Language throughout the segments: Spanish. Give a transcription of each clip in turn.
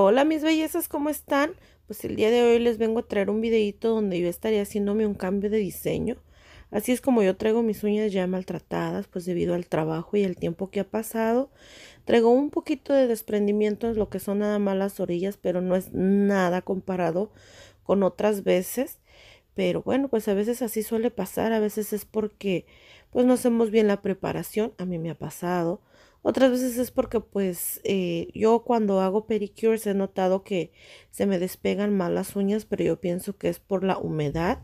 Hola, mis bellezas, ¿cómo están? Pues el día de hoy les vengo a traer un videito donde yo estaría haciéndome un cambio de diseño. Así es como yo traigo mis uñas ya maltratadas, pues debido al trabajo y el tiempo que ha pasado. Traigo un poquito de desprendimiento en lo que son nada más las orillas, pero no es nada comparado con otras veces. Pero bueno, pues a veces así suele pasar, a veces es porque pues no hacemos bien la preparación, a mí me ha pasado otras veces es porque pues eh, yo cuando hago pedicures he notado que se me despegan mal las uñas, pero yo pienso que es por la humedad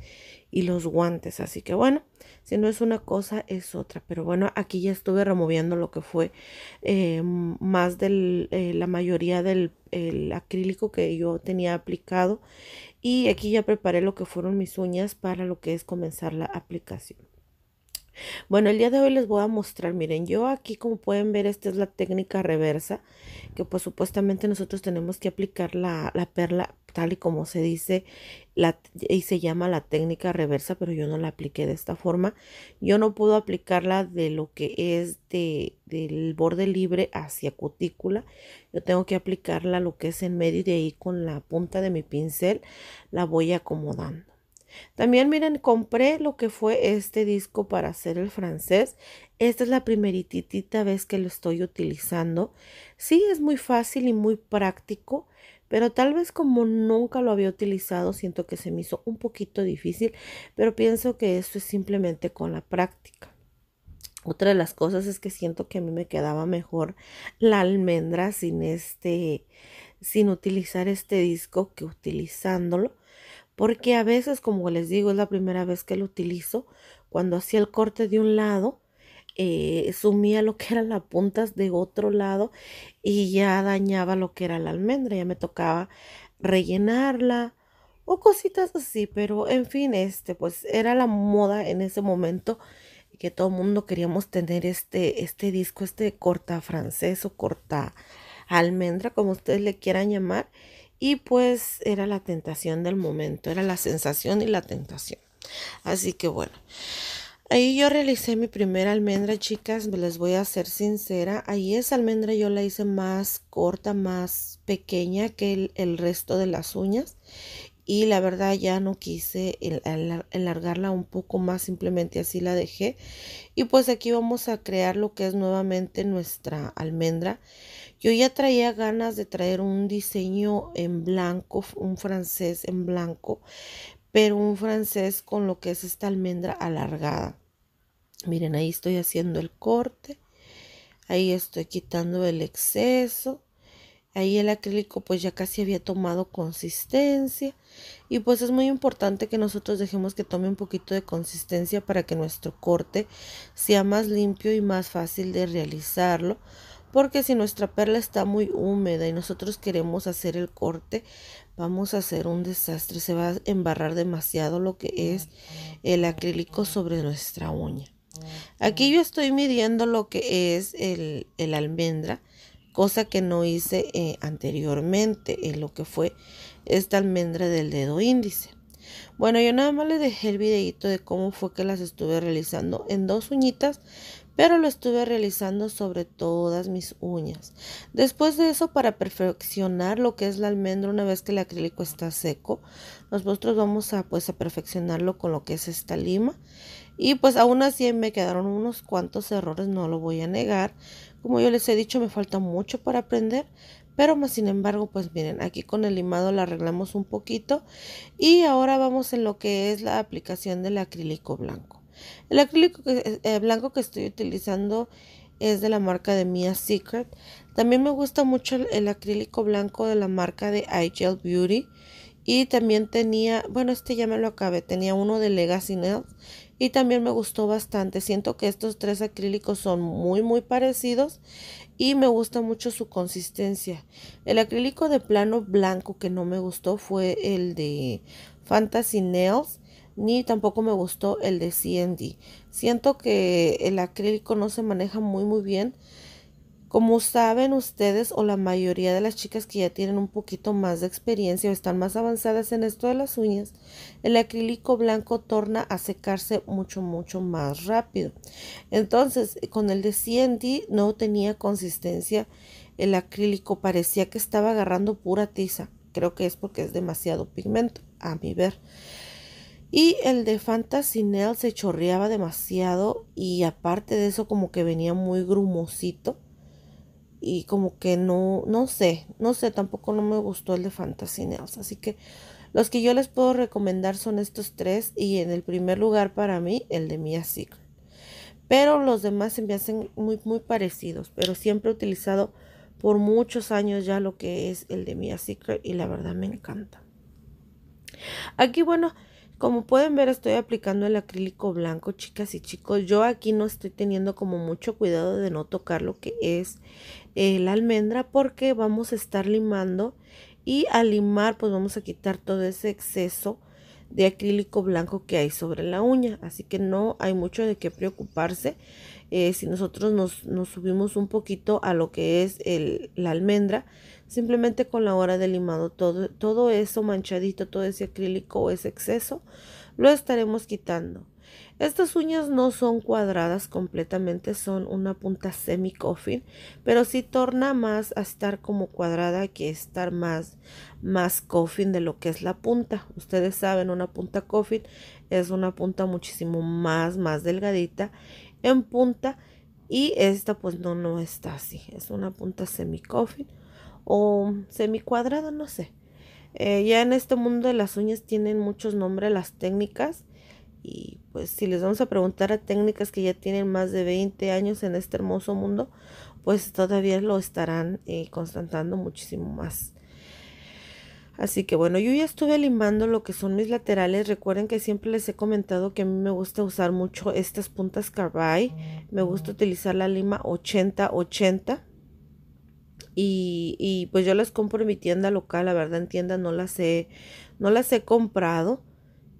y los guantes. Así que bueno, si no es una cosa es otra. Pero bueno, aquí ya estuve removiendo lo que fue eh, más de eh, la mayoría del acrílico que yo tenía aplicado. Y aquí ya preparé lo que fueron mis uñas para lo que es comenzar la aplicación. Bueno, el día de hoy les voy a mostrar, miren, yo aquí como pueden ver, esta es la técnica reversa, que pues supuestamente nosotros tenemos que aplicar la, perla tal y como se dice la, y se llama la técnica reversa, pero yo no la apliqué de esta forma. Yo no puedo aplicarla de lo que es de, del borde libre hacia cutícula. Yo tengo que aplicarla lo que es en medio y de ahí con la punta de mi pincel la voy acomodando. También miren, compré lo que fue este disco para hacer el francés. Esta es la primeritita vez que lo estoy utilizando. Sí, es muy fácil y muy práctico, pero tal vez como nunca lo había utilizado, siento que se me hizo un poquito difícil, pero pienso que esto es simplemente con la práctica. Otra de las cosas es que siento que a mí me quedaba mejor la almendra sin este, sin utilizar este disco que utilizándolo porque a veces, como les digo, es la primera vez que lo utilizo, cuando hacía el corte de un lado, eh, sumía lo que eran las puntas de otro lado y ya dañaba lo que era la almendra, ya me tocaba rellenarla o cositas así, pero en fin, este pues era la moda en ese momento que todo el mundo queríamos tener este, este disco, este corta francés o corta almendra, como ustedes le quieran llamar. Y pues era la tentación del momento, era la sensación y la tentación. Así que bueno, ahí yo realicé mi primera almendra, chicas, les voy a ser sincera. Ahí esa almendra yo la hice más corta, más pequeña que el, resto de las uñas y la verdad ya no quise alargarla un poco más, simplemente así la dejé. Y pues aquí vamos a crear lo que es nuevamente nuestra almendra. Yo ya traía ganas de traer un diseño en blanco, un francés en blanco, pero un francés con lo que es esta almendra alargada. Miren, ahí estoy haciendo el corte, ahí estoy quitando el exceso Ahí el acrílico pues ya casi había tomado consistencia y pues es muy importante que nosotros dejemos que tome un poquito de consistencia para que nuestro corte sea más limpio y más fácil de realizarlo porque si nuestra perla está muy húmeda y nosotros queremos hacer el corte vamos a hacer un desastre se va a embarrar demasiado lo que es el acrílico sobre nuestra uña aquí yo estoy midiendo lo que es el, almendra cosa que no hice eh, anteriormente, en lo que fue esta almendra del dedo índice. Bueno, yo nada más les dejé el videito de cómo fue que las estuve realizando en dos uñitas, pero lo estuve realizando sobre todas mis uñas. Después de eso, para perfeccionar lo que es la almendra, una vez que el acrílico está seco, nosotros vamos a, pues, a perfeccionarlo con lo que es esta lima. Y pues aún así me quedaron unos cuantos errores, no lo voy a negar, como yo les he dicho, me falta mucho para aprender, pero más sin embargo, pues miren, aquí con el limado la arreglamos un poquito y ahora vamos en lo que es la aplicación del acrílico blanco. El acrílico eh, blanco que estoy utilizando es de la marca de Mia Secret. También me gusta mucho el, acrílico blanco de la marca de iGel Beauty. Y también tenía, bueno, este ya me lo acabé, tenía uno de Legacy Nails y también me gustó bastante. Siento que estos tres acrílicos son muy muy parecidos y me gusta mucho su consistencia. El acrílico de plano blanco que no me gustó fue el de Fantasy Nails ni tampoco me gustó el de CND. Siento que el acrílico no se maneja muy muy bien como saben ustedes o la mayoría de las chicas que ya tienen un poquito más de experiencia o están más avanzadas en esto de las uñas, el acrílico blanco torna a secarse mucho, mucho más rápido. Entonces, con el de CND no tenía consistencia el acrílico, parecía que estaba agarrando pura tiza. Creo que es porque es demasiado pigmento, a mi ver. Y el de Fantasy Nail se chorreaba demasiado y aparte de eso como que venía muy grumosito y como que no, no sé, no sé, tampoco no me gustó el de Fantasy Así que los que yo les puedo recomendar son estos tres y en el primer lugar para mí el de Mia Secret. Pero los demás se me hacen muy, muy parecidos, pero siempre he utilizado por muchos años ya lo que es el de Mia Secret y la verdad me encanta. Aquí, bueno, como pueden ver estoy aplicando el acrílico blanco, chicas y chicos. Yo aquí no estoy teniendo como mucho cuidado de no tocar lo que es eh, la almendra porque vamos a estar limando y al limar pues vamos a quitar todo ese exceso de acrílico blanco que hay sobre la uña. Así que no hay mucho de qué preocuparse. Eh, si nosotros nos, subimos un poquito a lo que es la almendra, simplemente con la hora de limado todo, todo eso manchadito, todo ese acrílico o ese exceso, lo estaremos quitando. Estas uñas no son cuadradas completamente, son una punta semi coffin, pero si torna más a estar como cuadrada que estar más más coffin de lo que es la punta. Ustedes saben, una punta coffin es una punta muchísimo más más delgadita en punta y esta pues no, no está así, es una punta semi-coffin o semi cuadrado no sé. Eh, ya en este mundo de las uñas tienen muchos nombres las técnicas y pues si les vamos a preguntar a técnicas que ya tienen más de 20 años en este hermoso mundo, pues todavía lo estarán eh, constantando muchísimo más. Así que bueno, yo ya estuve limando lo que son mis laterales. Recuerden que siempre les he comentado que a mí me gusta usar mucho estas puntas carbay. Me gusta utilizar la lima 80-80. Y, pues yo las compro en mi tienda local. La verdad en tienda no las he, no las he comprado.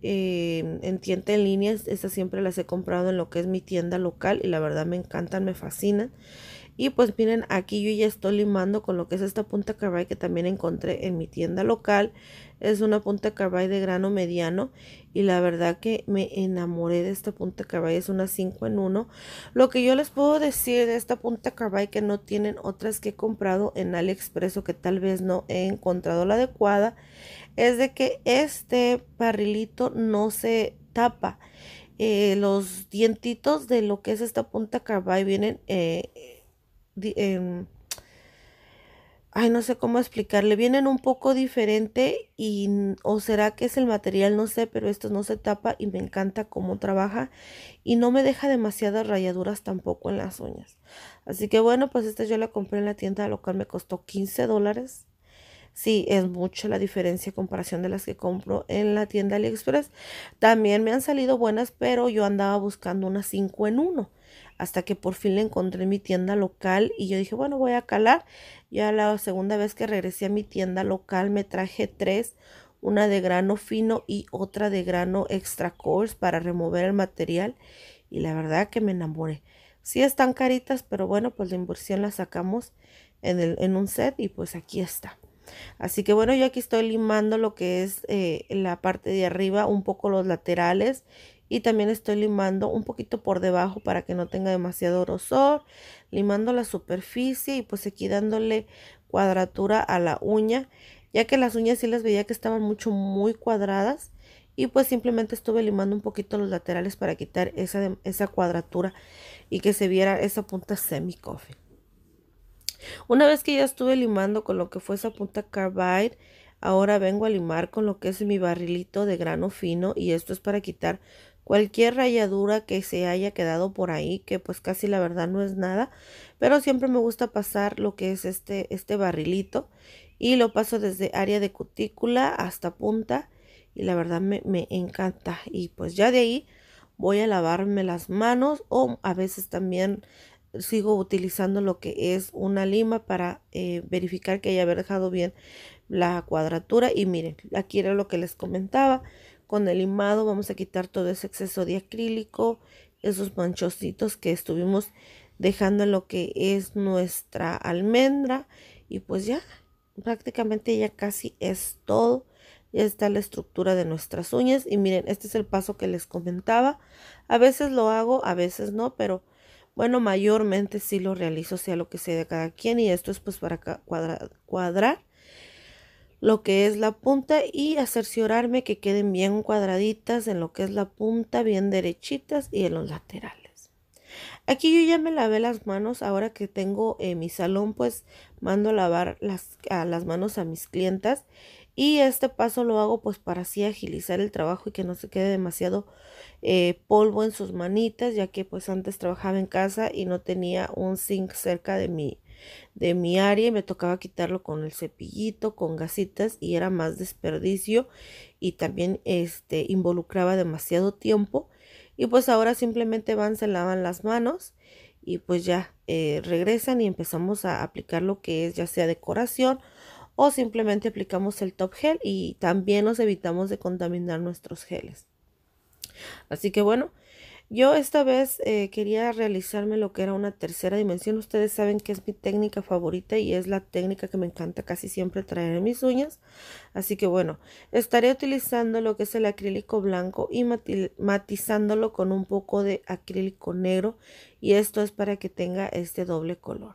Eh, en tienda en línea, estas siempre las he comprado en lo que es mi tienda local. Y la verdad me encantan, me fascinan. Y pues miren, aquí yo ya estoy limando con lo que es esta punta carbay que también encontré en mi tienda local. Es una punta carbay de grano mediano y la verdad que me enamoré de esta punta carbay. Es una 5 en 1. Lo que yo les puedo decir de esta punta carbay que no tienen otras que he comprado en AliExpress o que tal vez no he encontrado la adecuada es de que este parrilito no se tapa. Eh, los dientitos de lo que es esta punta carbay vienen... Eh, Em, ay, no sé cómo explicarle, vienen un poco diferente y o será que es el material, no sé, pero esto no se tapa y me encanta cómo trabaja y no me deja demasiadas rayaduras tampoco en las uñas. Así que bueno, pues esta yo la compré en la tienda local, me costó 15 dólares. Sí, es mucha la diferencia comparación de las que compro en la tienda AliExpress. También me han salido buenas, pero yo andaba buscando unas 5 en 1 hasta que por fin le encontré en mi tienda local y yo dije, bueno, voy a calar. Ya la segunda vez que regresé a mi tienda local me traje tres, una de grano fino y otra de grano extra coarse para remover el material y la verdad que me enamoré. Sí están caritas, pero bueno, pues la inversión la sacamos en, el, en un set y pues aquí está. Así que bueno, yo aquí estoy limando lo que es eh, la parte de arriba, un poco los laterales y también estoy limando un poquito por debajo para que no tenga demasiado grosor, limando la superficie y pues aquí dándole cuadratura a la uña, ya que las uñas sí las veía que estaban mucho muy cuadradas y pues simplemente estuve limando un poquito los laterales para quitar esa, esa cuadratura y que se viera esa punta semi coffee. Una vez que ya estuve limando con lo que fue esa punta carbide, ahora vengo a limar con lo que es mi barrilito de grano fino y esto es para quitar cualquier rayadura que se haya quedado por ahí, que pues casi la verdad no es nada, pero siempre me gusta pasar lo que es este, este barrilito y lo paso desde área de cutícula hasta punta y la verdad me, encanta y pues ya de ahí voy a lavarme las manos o a veces también sigo utilizando lo que es una lima para eh, verificar que haya dejado bien la cuadratura y miren aquí era lo que les comentaba con el limado vamos a quitar todo ese exceso de acrílico, esos manchocitos que estuvimos dejando en lo que es nuestra almendra. Y pues ya, prácticamente ya casi es todo. Ya está la estructura de nuestras uñas. Y miren, este es el paso que les comentaba. A veces lo hago, a veces no, pero bueno, mayormente sí lo realizo, sea lo que sea de cada quien. Y esto es pues para cuadrar lo que es la punta y cerciorarme que queden bien cuadraditas en lo que es la punta, bien derechitas y en los laterales. Aquí yo ya me lavé las manos, ahora que tengo en eh, mi salón pues mando a lavar las, a las manos a mis clientas y este paso lo hago pues para así agilizar el trabajo y que no se quede demasiado eh, polvo en sus manitas, ya que pues antes trabajaba en casa y no tenía un zinc cerca de mi, de mi área y me tocaba quitarlo con el cepillito, con gasitas y era más desperdicio y también este, involucraba demasiado tiempo. Y pues ahora simplemente van, se lavan las manos y pues ya eh, regresan y empezamos a aplicar lo que es ya sea decoración o simplemente aplicamos el top gel y también nos evitamos de contaminar nuestros geles. Así que bueno, yo esta vez eh, quería realizarme lo que era una tercera dimensión. Ustedes saben que es mi técnica favorita y es la técnica que me encanta casi siempre traer en mis uñas. Así que bueno, estaré utilizando lo que es el acrílico blanco y matizándolo con un poco de acrílico negro. Y esto es para que tenga este doble color.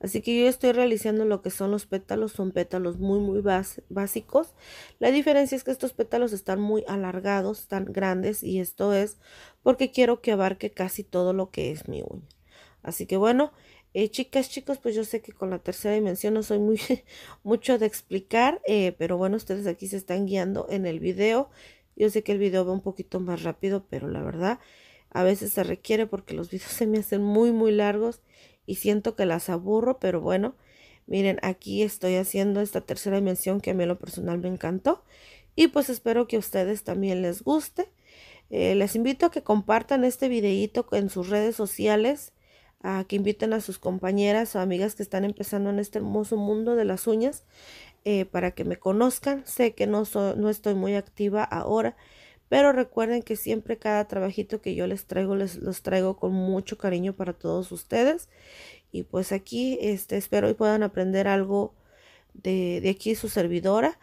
Así que yo estoy realizando lo que son los pétalos, son pétalos muy muy básicos. La diferencia es que estos pétalos están muy alargados, están grandes y esto es porque quiero que abarque casi todo lo que es mi uña. Así que bueno, eh, chicas, chicos, pues yo sé que con la tercera dimensión no soy muy mucho de explicar, eh, pero bueno, ustedes aquí se están guiando en el video. Yo sé que el video va un poquito más rápido, pero la verdad a veces se requiere porque los videos se me hacen muy muy largos y siento que las aburro, pero bueno, miren, aquí estoy haciendo esta tercera dimensión que a mí lo personal me encantó y pues espero que a ustedes también les guste. Eh, les invito a que compartan este videíto en sus redes sociales, a que inviten a sus compañeras o amigas que están empezando en este hermoso mundo de las uñas eh, para que me conozcan. Sé que no, no estoy muy activa ahora, pero recuerden que siempre cada trabajito que yo les traigo, les los traigo con mucho cariño para todos ustedes. Y pues aquí este, espero y puedan aprender algo de, aquí su servidora.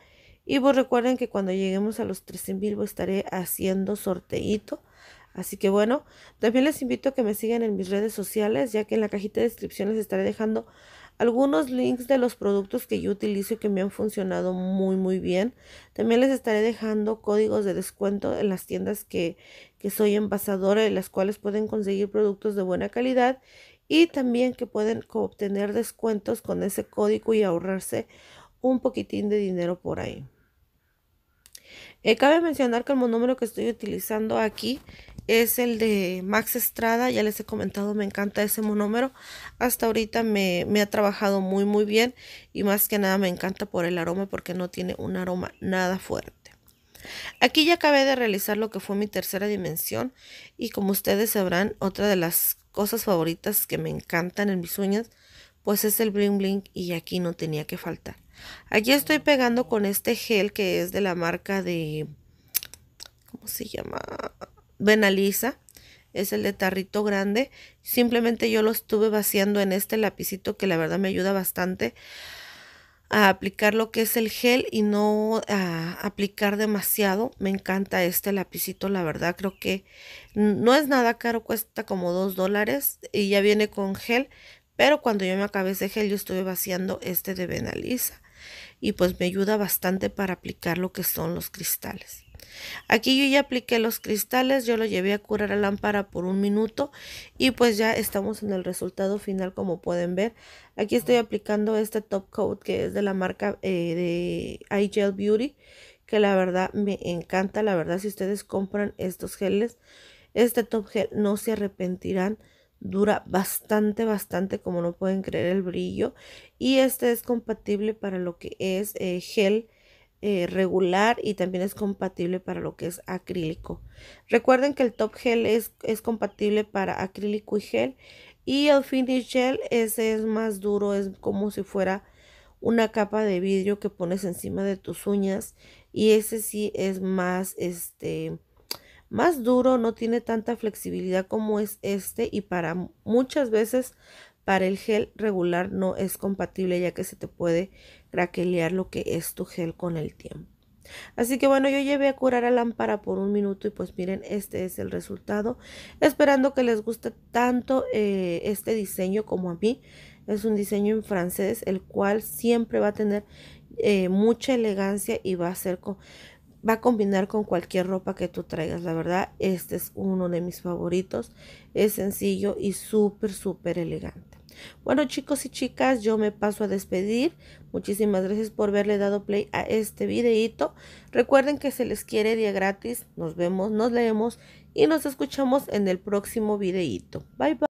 Y pues recuerden que cuando lleguemos a los 13.000 vos pues, estaré haciendo sorteito. Así que bueno, también les invito a que me sigan en mis redes sociales, ya que en la cajita de descripción les estaré dejando algunos links de los productos que yo utilizo y que me han funcionado muy muy bien. También les estaré dejando códigos de descuento en las tiendas que, que soy envasadora, en las cuales pueden conseguir productos de buena calidad y también que pueden obtener descuentos con ese código y ahorrarse un poquitín de dinero por ahí. Eh, cabe mencionar que el monómero que estoy utilizando aquí es el de Max Estrada, ya les he comentado, me encanta ese monómero. Hasta ahorita me, me, ha trabajado muy muy bien y más que nada me encanta por el aroma porque no tiene un aroma nada fuerte. Aquí ya acabé de realizar lo que fue mi tercera dimensión y como ustedes sabrán, otra de las cosas favoritas que me encantan en mis uñas pues es el bling bling y aquí no tenía que faltar. Aquí estoy pegando con este gel que es de la marca de, ¿cómo se llama? Benalisa. Es el de tarrito grande. Simplemente yo lo estuve vaciando en este lapicito que la verdad me ayuda bastante a aplicar lo que es el gel y no a aplicar demasiado. Me encanta este lapicito, la verdad. Creo que no es nada caro, cuesta como 2 dólares y ya viene con gel. Pero cuando yo me acabé de gel, yo estuve vaciando este de Benalisa. Y pues me ayuda bastante para aplicar lo que son los cristales. Aquí yo ya apliqué los cristales, yo lo llevé a curar a lámpara por un minuto y pues ya estamos en el resultado final como pueden ver. Aquí estoy aplicando este top coat que es de la marca eh, de iGel Beauty que la verdad me encanta, la verdad si ustedes compran estos geles, este top gel no se arrepentirán dura bastante, bastante, como no pueden creer el brillo. Y este es compatible para lo que es eh, gel eh, regular y también es compatible para lo que es acrílico. Recuerden que el top gel es, es compatible para acrílico y gel. Y el finish gel, ese es más duro, es como si fuera una capa de vidrio que pones encima de tus uñas. Y ese sí es más, este, más duro, no tiene tanta flexibilidad como es este y para muchas veces para el gel regular no es compatible ya que se te puede craquelear lo que es tu gel con el tiempo. Así que bueno, yo llevé a curar a lámpara por un minuto y pues miren, este es el resultado. Esperando que les guste tanto eh, este diseño como a mí. Es un diseño en francés, el cual siempre va a tener eh, mucha elegancia y va a ser con, va a combinar con cualquier ropa que tú traigas. La verdad, este es uno de mis favoritos. Es sencillo y súper, súper elegante. Bueno chicos y chicas, yo me paso a despedir. Muchísimas gracias por haberle dado play a este videito. Recuerden que se les quiere día gratis. Nos vemos, nos leemos y nos escuchamos en el próximo videito. Bye bye.